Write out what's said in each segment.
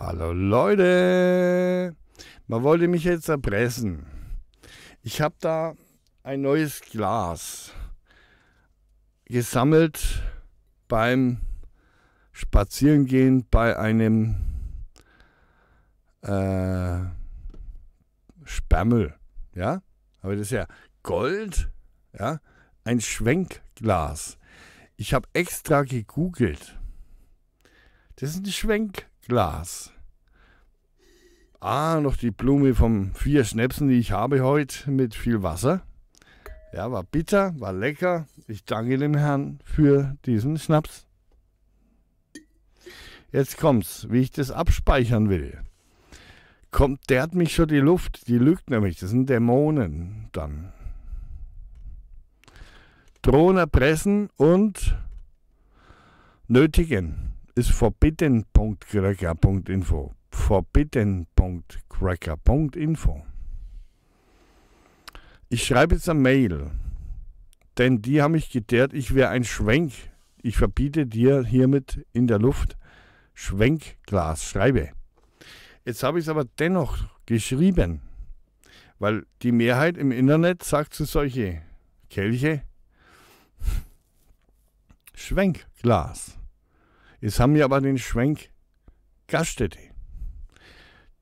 Hallo Leute, man wollte mich jetzt erpressen. Ich habe da ein neues Glas gesammelt beim Spazierengehen bei einem äh, Spermel. Ja, aber das ist ja Gold, ja, ein Schwenkglas. Ich habe extra gegoogelt. Das ist ein Schwenkglas. Glas. Ah, noch die Blume vom vier Schnäpsen, die ich habe heute mit viel Wasser. Ja, war bitter, war lecker. Ich danke dem Herrn für diesen Schnaps. Jetzt kommt's, wie ich das abspeichern will. Kommt, der hat mich schon die Luft, die lügt nämlich, das sind Dämonen dann. Drohnen erpressen und nötigen ist forbidden.cracker.info. Forbidden.cracker.info. Ich schreibe jetzt eine Mail, denn die haben mich geteert, ich wäre ein Schwenk. Ich verbiete dir hiermit in der Luft Schwenkglas, schreibe. Jetzt habe ich es aber dennoch geschrieben, weil die Mehrheit im Internet sagt zu solche Kelche Schwenkglas. Jetzt haben wir aber den Schwenk Gaststätte.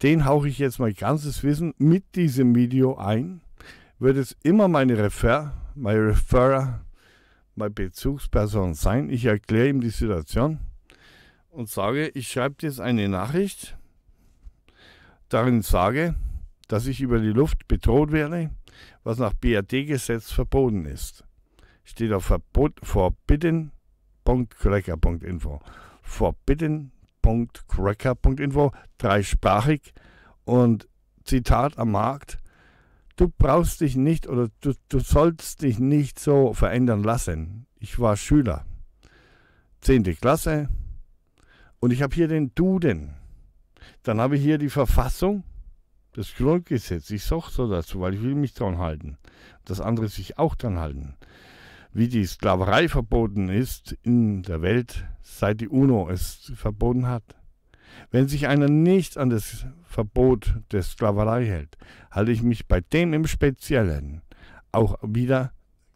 Den hauche ich jetzt mein ganzes Wissen mit diesem Video ein. Wird es immer meine Refer, mein Referrer, mein Bezugsperson sein. Ich erkläre ihm die Situation und sage, ich schreibe dir jetzt eine Nachricht, darin sage, dass ich über die Luft bedroht werde, was nach BRD-Gesetz verboten ist. Steht auf Verbot, Forbidden forbidden.cracker.info. Forbidden.cracker.info, dreisprachig und Zitat am Markt. Du brauchst dich nicht oder du, du sollst dich nicht so verändern lassen. Ich war Schüler, Zehnte Klasse und ich habe hier den Duden. Dann habe ich hier die Verfassung, das Grundgesetz. Ich sage so dazu, weil ich will mich dran halten. Dass andere sich auch dran halten wie die Sklaverei verboten ist in der Welt, seit die UNO es verboten hat. Wenn sich einer nicht an das Verbot der Sklaverei hält, halte ich mich bei dem im Speziellen auch wieder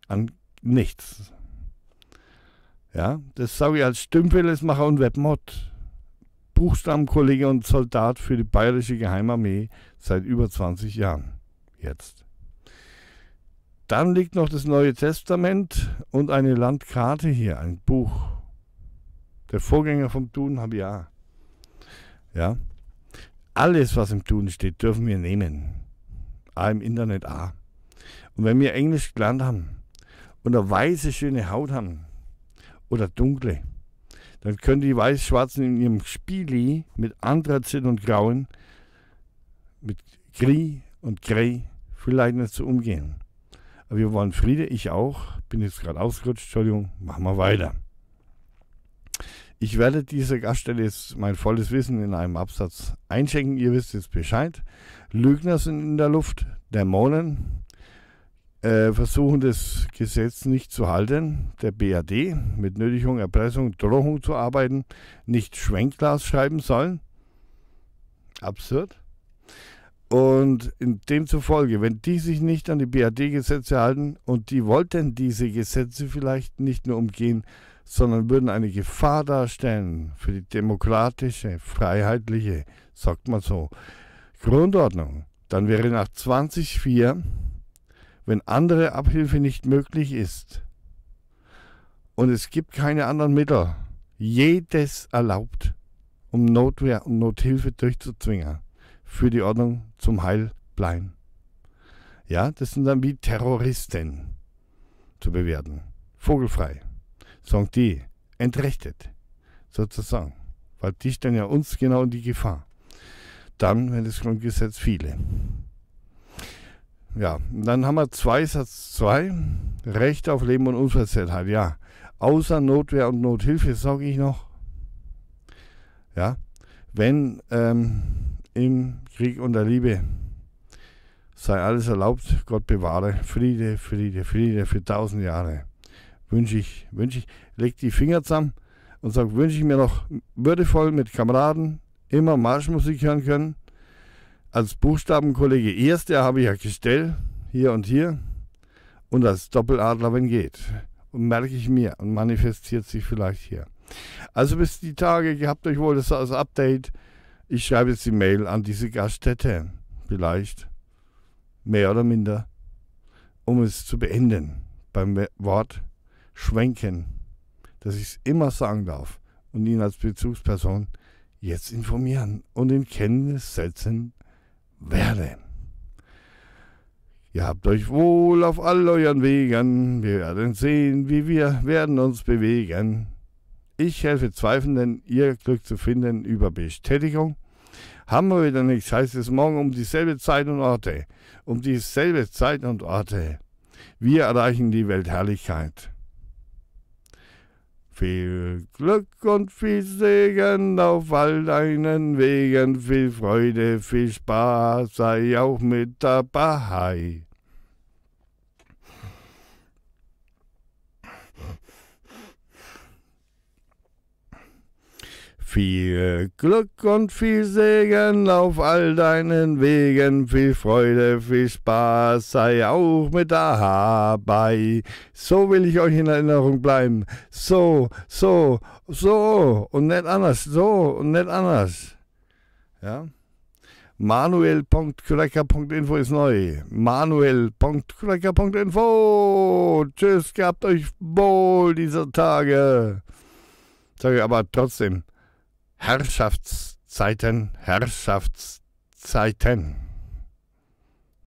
an nichts. Ja, das sage ich als Stümpelesmacher und Webmod. Buchstabenkollege und Soldat für die Bayerische Geheimarmee seit über 20 Jahren. Jetzt. Dann liegt noch das Neue Testament und eine Landkarte hier, ein Buch. Der Vorgänger vom Tun habe ja. Ja. Alles, was im Tun steht, dürfen wir nehmen. A im Internet A. Und wenn wir Englisch gelernt haben und eine weiße, schöne Haut haben oder dunkle, dann können die Weiß-Schwarzen in ihrem Spieli mit Anthrazit und Grauen, mit Gris und Grey vielleicht nicht so umgehen. Wir wollen Friede, ich auch. Bin jetzt gerade ausgerutscht, Entschuldigung. Machen wir weiter. Ich werde dieser Gaststelle jetzt mein volles Wissen in einem Absatz einschenken. Ihr wisst jetzt Bescheid. Lügner sind in der Luft, Dämonen äh, versuchen das Gesetz nicht zu halten, der BAD mit Nötigung, Erpressung, Drohung zu arbeiten, nicht Schwenkglas schreiben sollen. Absurd. Und in demzufolge, wenn die sich nicht an die BAD-Gesetze halten und die wollten diese Gesetze vielleicht nicht nur umgehen, sondern würden eine Gefahr darstellen für die demokratische, freiheitliche, sagt man so, Grundordnung, dann wäre nach 2004, wenn andere Abhilfe nicht möglich ist und es gibt keine anderen Mittel, jedes erlaubt, um Notwehr und Nothilfe durchzuzwingen für die Ordnung zum Heil bleiben. Ja, das sind dann wie Terroristen zu bewerten. Vogelfrei. Sagen die, entrechtet, sozusagen. Weil die stellen ja uns genau in die Gefahr. Dann, wenn das Grundgesetz viele. Ja, dann haben wir zwei Satz 2, Recht auf Leben und Unversehrtheit. Ja, außer Notwehr und Nothilfe, sage ich noch. Ja, wenn ähm, im Krieg und der Liebe. Sei alles erlaubt, Gott bewahre. Friede, Friede, Friede für tausend Jahre. Wünsche ich, wünsche ich, leg die Finger zusammen und sage, wünsche ich mir noch würdevoll mit Kameraden immer Marschmusik hören können. Als Buchstabenkollege Erster habe ich ja Gestell, hier und hier. Und als Doppeladler, wenn geht. Und merke ich mir und manifestiert sich vielleicht hier. Also bis die Tage, gehabt euch wohl, das ist das Update. Ich schreibe jetzt die Mail an diese Gaststätte, vielleicht, mehr oder minder, um es zu beenden beim Wort schwenken, dass ich es immer sagen darf und ihn als Bezugsperson jetzt informieren und in Kenntnis setzen werde. Ihr habt euch wohl auf all euren Wegen, wir werden sehen, wie wir werden uns bewegen. Ich helfe Zweifelnden, ihr Glück zu finden über Bestätigung haben wir wieder nichts, heißt es morgen um dieselbe Zeit und Orte. Um dieselbe Zeit und Orte. Wir erreichen die Weltherrlichkeit. Viel Glück und viel Segen auf all deinen Wegen, viel Freude, viel Spaß, sei auch mit dabei. Viel Glück und viel Segen auf all deinen Wegen, viel Freude, viel Spaß, sei auch mit dabei. So will ich euch in Erinnerung bleiben. So, so, so und nicht anders, so und nicht anders. Ja? Manuel.cracker.info ist neu. Manuel.cracker.info. Tschüss, gehabt euch wohl dieser Tage. Sage aber trotzdem, Herrschaftszeiten, Herrschaftszeiten.